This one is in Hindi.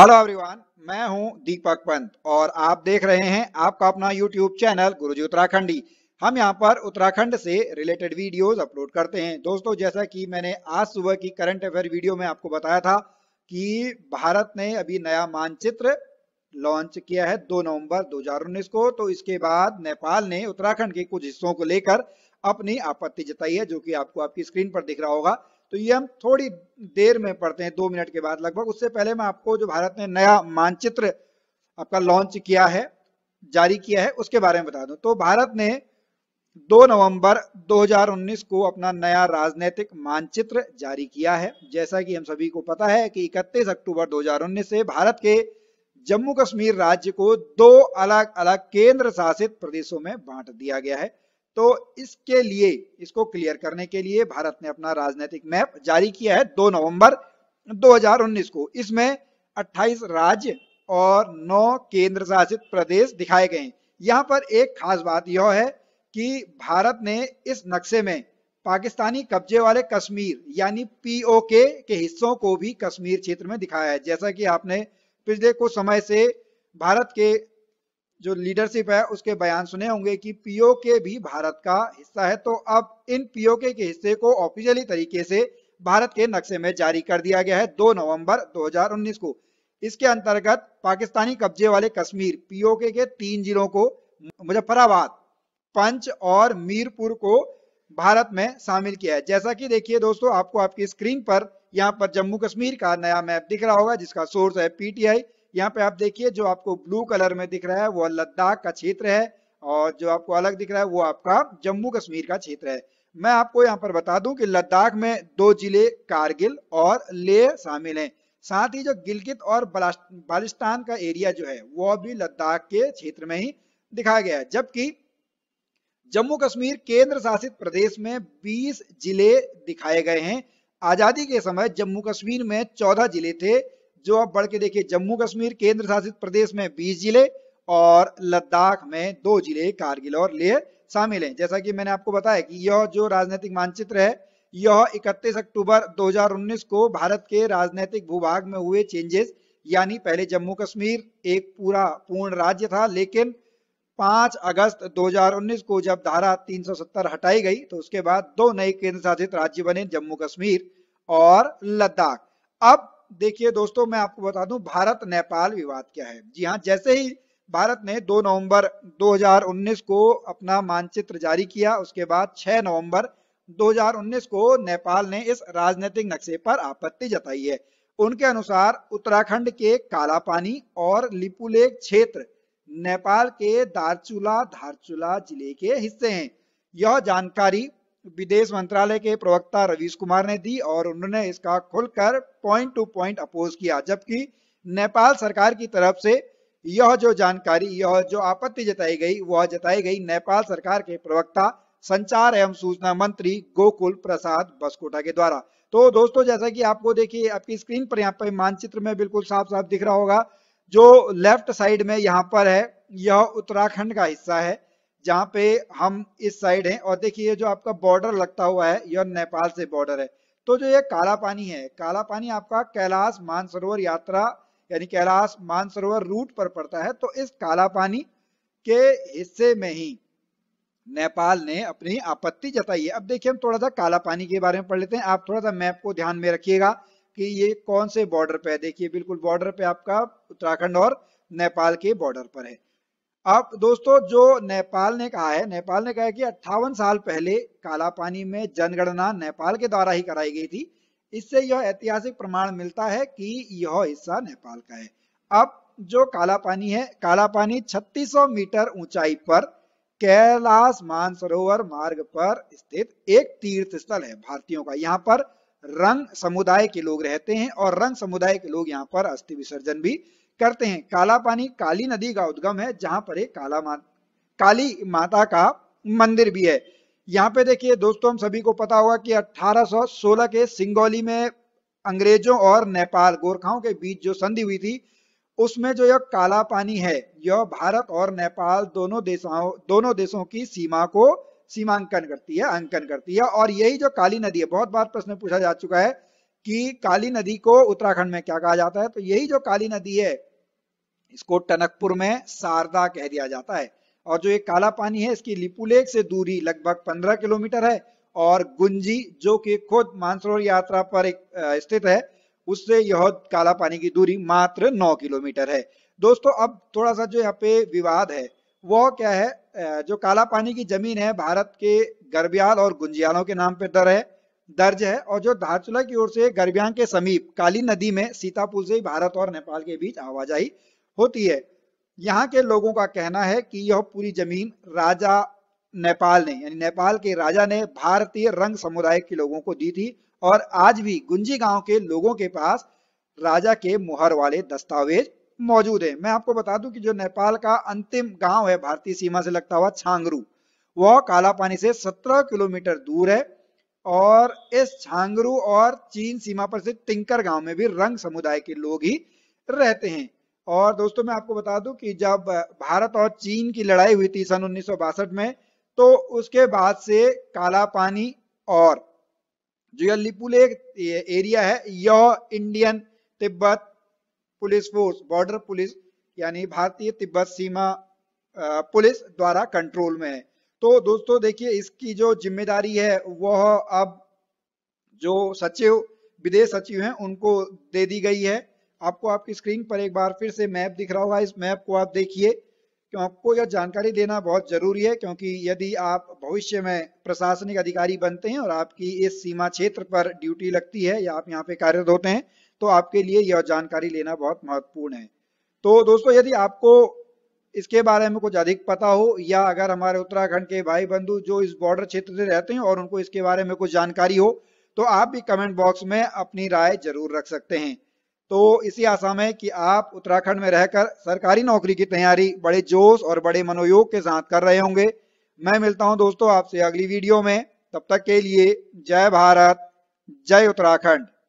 हेलो एवरीवन मैं हूं दीपक पंत और आप देख रहे हैं आपका अपना यूट्यूब चैनल गुरुजी उत्तराखंडी हम यहां पर उत्तराखंड से रिलेटेड वीडियोस अपलोड करते हैं दोस्तों जैसा कि मैंने आज सुबह की करंट अफेयर वीडियो में आपको बताया था कि भारत ने अभी नया मानचित्र लॉन्च किया है 2 नवंबर 2019 को तो इसके बाद नेपाल ने उत्तराखंड के कुछ हिस्सों को लेकर अपनी आपत्ति जताई है जो कि आपको आपकी स्क्रीन पर दिख रहा होगा तो ये हम थोड़ी देर में पढ़ते हैं दो मिनट के बाद लगभग उससे पहले मैं आपको जो भारत ने नया मानचित्र आपका लॉन्च किया है जारी किया है उसके बारे में बता दूं तो भारत ने 2 नवंबर 2019 को अपना नया राजनीतिक मानचित्र जारी किया है जैसा कि हम सभी को पता है कि 31 अक्टूबर 2019 से भारत के जम्मू कश्मीर राज्य को दो अलग अलग केंद्र शासित प्रदेशों में बांट दिया गया है तो इसके लिए इसको क्लियर करने के लिए भारत ने अपना राजनीतिक मैप जारी किया है 2 नवंबर 2019 को इसमें 28 राज्य और 9 केंद्र शासित प्रदेश दिखाए गए यहां यहाँ पर एक खास बात यह है कि भारत ने इस नक्शे में पाकिस्तानी कब्जे वाले कश्मीर यानी पीओके के हिस्सों को भी कश्मीर क्षेत्र में दिखाया है जैसा कि आपने पिछले कुछ समय से भारत के जो लीडरशिप है उसके बयान सुने होंगे कि पीओके भी भारत का हिस्सा है तो अब इन पीओके के हिस्से को ऑफिशियली तरीके से भारत के नक्शे में जारी कर दिया गया है 2 नवंबर 2019 को इसके अंतर्गत पाकिस्तानी कब्जे वाले कश्मीर पीओके के तीन जिलों को मुजफ्फराबाद पंच और मीरपुर को भारत में शामिल किया है जैसा कि देखिए दोस्तों आपको आपकी स्क्रीन पर यहाँ पर जम्मू कश्मीर का नया मैप दिख रहा होगा जिसका सोर्स है पीटीआई यहाँ पे आप देखिए जो आपको ब्लू कलर में दिख रहा है वो लद्दाख का क्षेत्र है और जो आपको अलग दिख रहा है वो आपका जम्मू कश्मीर का क्षेत्र है मैं आपको यहाँ पर बता दूं कि लद्दाख में दो जिले कारगिल और लेह शामिल हैं साथ ही जो गिलगित और बालिस्तान का एरिया जो है वो भी लद्दाख के क्षेत्र में ही दिखाया गया है जबकि जम्मू कश्मीर केंद्र शासित प्रदेश में 20 जिले दिखाए गए हैं आजादी के समय जम्मू कश्मीर में 14 जिले थे जो आप बढ़ के देखिए जम्मू कश्मीर केंद्र शासित प्रदेश में बीस जिले और लद्दाख में दो जिले कारगिल और लेह शामिल हैं जैसा कि मैंने आपको बताया कि यह जो राजनीतिक मानचित्र है यह 31 अक्टूबर 2019 को भारत के राजनीतिक भूभाग में हुए चेंजेस यानी पहले जम्मू कश्मीर एक पूरा पूर्ण राज्य था लेकिन 5 अगस्त 2019 को जब धारा 370 हटाई गई तो उसके बाद दो नए केंद्र शासित राज्य बने जम्मू कश्मीर और लद्दाख अब देखिए दोस्तों मैं आपको बता दूं भारत नेपाल विवाद क्या है जी हाँ जैसे ही भारत ने 2 नवंबर 2019 को अपना मानचित्र जारी किया उसके बाद 6 नवंबर 2019 को नेपाल ने इस राजनीतिक नक्शे पर आपत्ति जताई है उनके अनुसार उत्तराखंड के कालापानी और लिपुलेक क्षेत्र नेपाल के दारचूला धारचूला जिले के हिस्से हैं यह जानकारी विदेश मंत्रालय के प्रवक्ता रवीश कुमार ने दी और उन्होंने इसका खुलकर पॉइंट टू पॉइंट अपोज किया जबकि नेपाल सरकार की तरफ से यह जो जानकारी यह जो आपत्ति जताई गई वह जताई गई नेपाल सरकार के प्रवक्ता संचार एवं सूचना मंत्री गोकुल प्रसाद बसकोटा के द्वारा तो दोस्तों जैसा कि आपको देखिए आपकी स्क्रीन पर यहाँ पर मानचित्र में बिल्कुल साफ साफ दिख रहा होगा जो लेफ्ट साइड में यहाँ पर है यह उत्तराखंड का हिस्सा है जहाँ पे हम इस साइड हैं और देखिए ये जो आपका बॉर्डर लगता हुआ है यह नेपाल से बॉर्डर है तो जो ये काला पानी है काला पानी आपका कैलाश मानसरोवर यात्रा यानी कैलाश मानसरोवर रूट पर पड़ता है तो इस काला पानी के हिस्से में ही नेपाल ने अपनी आपत्ति जताई है अब देखिए हम थोड़ा सा काला पानी के बारे में पढ़ लेते हैं आप थोड़ा सा मैप को ध्यान में रखिएगा कि ये कौन से बॉर्डर पे है देखिए बिल्कुल बॉर्डर पे आपका उत्तराखंड और नेपाल के बॉर्डर पर है अब दोस्तों जो नेपाल ने कहा है नेपाल ने कहा है कि अट्ठावन साल पहले कालापानी में जनगणना नेपाल के द्वारा ही कराई गई थी इससे यह ऐतिहासिक प्रमाण मिलता है कि यह हिस्सा नेपाल का है अब जो कालापानी है कालापानी 3600 मीटर ऊंचाई पर कैलाश मानसरोवर मार्ग पर स्थित एक तीर्थ स्थल है भारतीयों का यहाँ पर रंग समुदाय के लोग रहते हैं और रंग समुदाय के लोग यहाँ पर अस्थि विसर्जन भी करते हैं काला पानी काली नदी का उद्गम है जहां पर एक काला मा, काली माता का मंदिर भी है यहाँ पे देखिए दोस्तों हम सभी को पता होगा कि 1816 के सिंगौली में अंग्रेजों और नेपाल गोरखाओं के बीच जो संधि हुई थी उसमें जो यह काला पानी है यह भारत और नेपाल दोनों देशों दोनों देशों की सीमा को सीमांकन करती है अंकन करती है और यही जो काली नदी है बहुत बार प्रश्न पूछा जा चुका है कि काली नदी को उत्तराखंड में क्या कहा जाता है तो यही जो काली नदी है इसको टनकपुर में शारदा कह दिया जाता है और जो ये काला पानी है इसकी लिपुलेक से दूरी लगभग 15 किलोमीटर है और गुंजी जो कि खुद मानसरोवर यात्रा पर एक स्थित है उससे यह काला पानी की दूरी मात्र 9 किलोमीटर है दोस्तों अब थोड़ा सा जो यहाँ पे विवाद है वह क्या है जो काला पानी की जमीन है भारत के गर्बियाल और गुंजियालों के नाम पे दर है दर्ज है और जो धारचूला की ओर से गर्बियांग के समीप काली नदी में सीतापुर से भारत और नेपाल के बीच आवाजाही होती है यहाँ के लोगों का कहना है कि यह पूरी जमीन राजा नेपाल ने यानी नेपाल के राजा ने भारतीय रंग समुदाय के लोगों को दी थी और आज भी गुंजी गांव के लोगों के पास राजा के मुहर वाले दस्तावेज मौजूद है मैं आपको बता दूं कि जो नेपाल का अंतिम गांव है भारतीय सीमा से लगता हुआ छांगरू वह काला पानी से 17 किलोमीटर दूर है और इस छांगरू और चीन सीमा पर से टिंकर गांव में भी रंग समुदाय के लोग ही रहते हैं और दोस्तों मैं आपको बता दूं कि जब भारत और चीन की लड़ाई हुई थी सन उन्नीस में तो उसके बाद से काला पानी और जो यह लिपुले एरिया है यह Indian Tibet police force border police यानी भारतीय तिब्बत सीमा पुलिस द्वारा कंट्रोल में है तो दोस्तों देखिए इसकी जो जिम्मेदारी है वह अब जो सचिव विदेश सचिव हैं उनको दे दी गई है आपको आपकी स्क्रीन पर एक बार फिर से मैप दिख रहा होगा इस मैप को आप देखिए क्यों आपको यह जानकारी देना बहुत जरूरी है क्योंकि यदि आप भविष्य में प्रशासनिक अधिकारी बनते हैं और आपकी इस सीमा क्षेत्र पर ड्यूटी लगती है या आप यहाँ पे कार्यरत होते हैं तो आपके लिए यह जानकारी लेना बहुत महत्वपूर्ण है तो दोस्तों यदि आपको इसके बारे में कुछ अधिक पता हो या अगर हमारे उत्तराखंड के भाई बंधु जो इस बॉर्डर क्षेत्र से रहते हैं और उनको इसके बारे में कुछ जानकारी हो तो आप भी कमेंट बॉक्स में अपनी राय जरूर रख सकते हैं तो इसी आशा में कि आप उत्तराखंड में रहकर सरकारी नौकरी की तैयारी बड़े जोश और बड़े मनोयोग के साथ कर रहे होंगे मैं मिलता हूं दोस्तों आपसे अगली वीडियो में तब तक के लिए जय भारत जय उत्तराखंड